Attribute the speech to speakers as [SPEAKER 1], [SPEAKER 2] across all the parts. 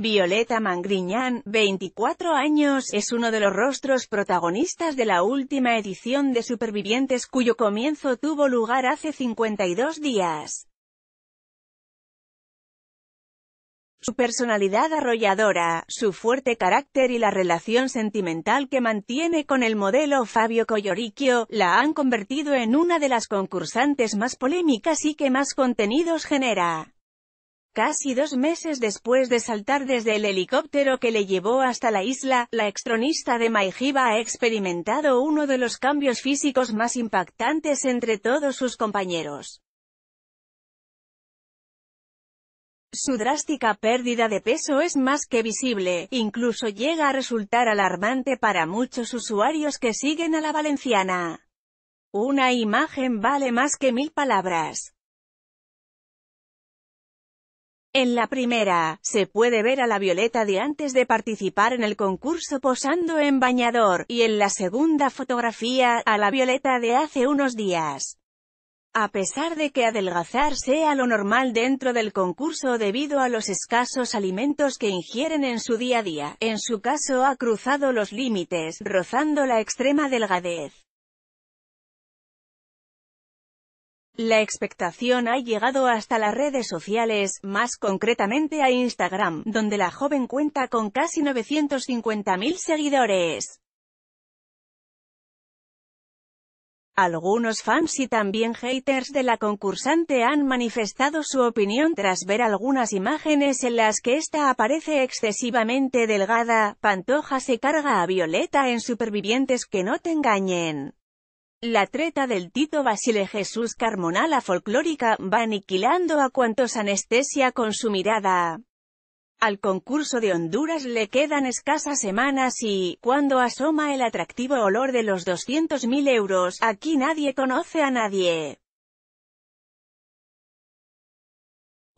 [SPEAKER 1] Violeta Mangriñán, 24 años, es uno de los rostros protagonistas de la última edición de Supervivientes cuyo comienzo tuvo lugar hace 52 días. Su personalidad arrolladora, su fuerte carácter y la relación sentimental que mantiene con el modelo Fabio Colloricchio, la han convertido en una de las concursantes más polémicas y que más contenidos genera. Casi dos meses después de saltar desde el helicóptero que le llevó hasta la isla, la extronista de Maijiba ha experimentado uno de los cambios físicos más impactantes entre todos sus compañeros. Su drástica pérdida de peso es más que visible, incluso llega a resultar alarmante para muchos usuarios que siguen a la valenciana. Una imagen vale más que mil palabras. En la primera, se puede ver a la Violeta de antes de participar en el concurso posando en bañador, y en la segunda fotografía, a la Violeta de hace unos días. A pesar de que adelgazar sea lo normal dentro del concurso debido a los escasos alimentos que ingieren en su día a día, en su caso ha cruzado los límites, rozando la extrema delgadez. La expectación ha llegado hasta las redes sociales, más concretamente a Instagram, donde la joven cuenta con casi 950.000 seguidores. Algunos fans y también haters de la concursante han manifestado su opinión tras ver algunas imágenes en las que esta aparece excesivamente delgada, Pantoja se carga a Violeta en Supervivientes que no te engañen. La treta del Tito Basile Jesús Carmona la folclórica va aniquilando a cuantos anestesia con su mirada. Al concurso de Honduras le quedan escasas semanas y, cuando asoma el atractivo olor de los 200.000 euros, aquí nadie conoce a nadie.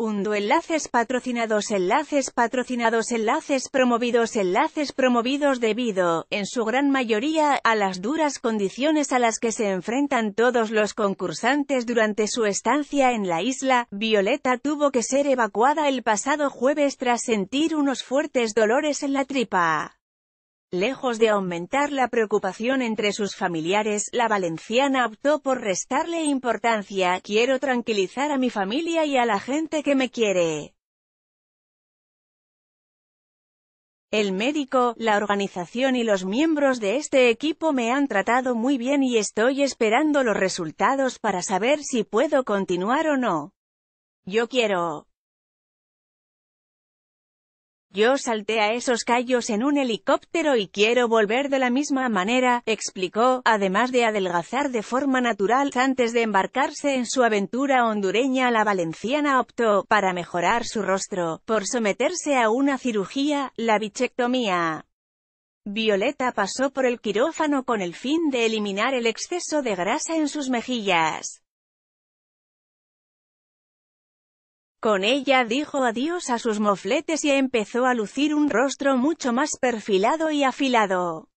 [SPEAKER 1] Undo enlaces patrocinados enlaces patrocinados enlaces promovidos enlaces promovidos debido, en su gran mayoría, a las duras condiciones a las que se enfrentan todos los concursantes durante su estancia en la isla, Violeta tuvo que ser evacuada el pasado jueves tras sentir unos fuertes dolores en la tripa. Lejos de aumentar la preocupación entre sus familiares, la valenciana optó por restarle importancia, quiero tranquilizar a mi familia y a la gente que me quiere. El médico, la organización y los miembros de este equipo me han tratado muy bien y estoy esperando los resultados para saber si puedo continuar o no. Yo quiero yo salté a esos callos en un helicóptero y quiero volver de la misma manera, explicó, además de adelgazar de forma natural antes de embarcarse en su aventura hondureña la valenciana optó, para mejorar su rostro, por someterse a una cirugía, la bichectomía. Violeta pasó por el quirófano con el fin de eliminar el exceso de grasa en sus mejillas. Con ella dijo adiós a sus mofletes y empezó a lucir un rostro mucho más perfilado y afilado.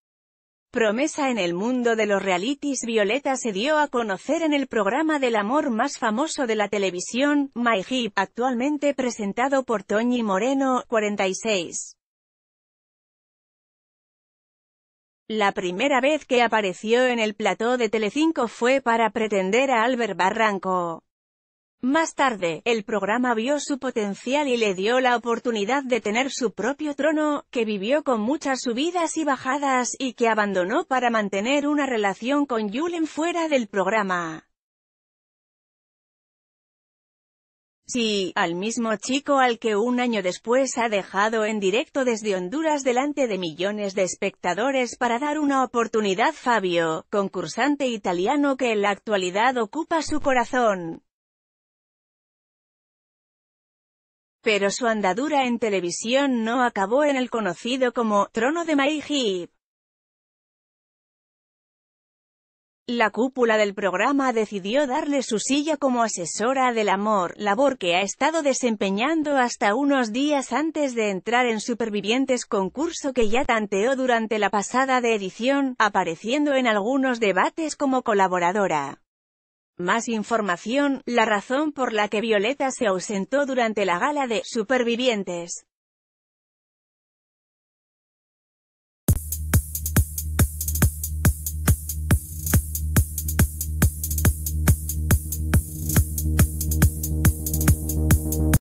[SPEAKER 1] Promesa en el mundo de los realities Violeta se dio a conocer en el programa del amor más famoso de la televisión, My Hip, actualmente presentado por Toñi Moreno, 46. La primera vez que apareció en el plató de Telecinco fue para pretender a Albert Barranco. Más tarde, el programa vio su potencial y le dio la oportunidad de tener su propio trono, que vivió con muchas subidas y bajadas y que abandonó para mantener una relación con Julen fuera del programa. Sí, al mismo chico al que un año después ha dejado en directo desde Honduras delante de millones de espectadores para dar una oportunidad Fabio, concursante italiano que en la actualidad ocupa su corazón. Pero su andadura en televisión no acabó en el conocido como «Trono de Hip. La cúpula del programa decidió darle su silla como asesora del amor, labor que ha estado desempeñando hasta unos días antes de entrar en Supervivientes concurso que ya tanteó durante la pasada de edición, apareciendo en algunos debates como colaboradora. Más información, la razón por la que Violeta se ausentó durante la gala de «Supervivientes».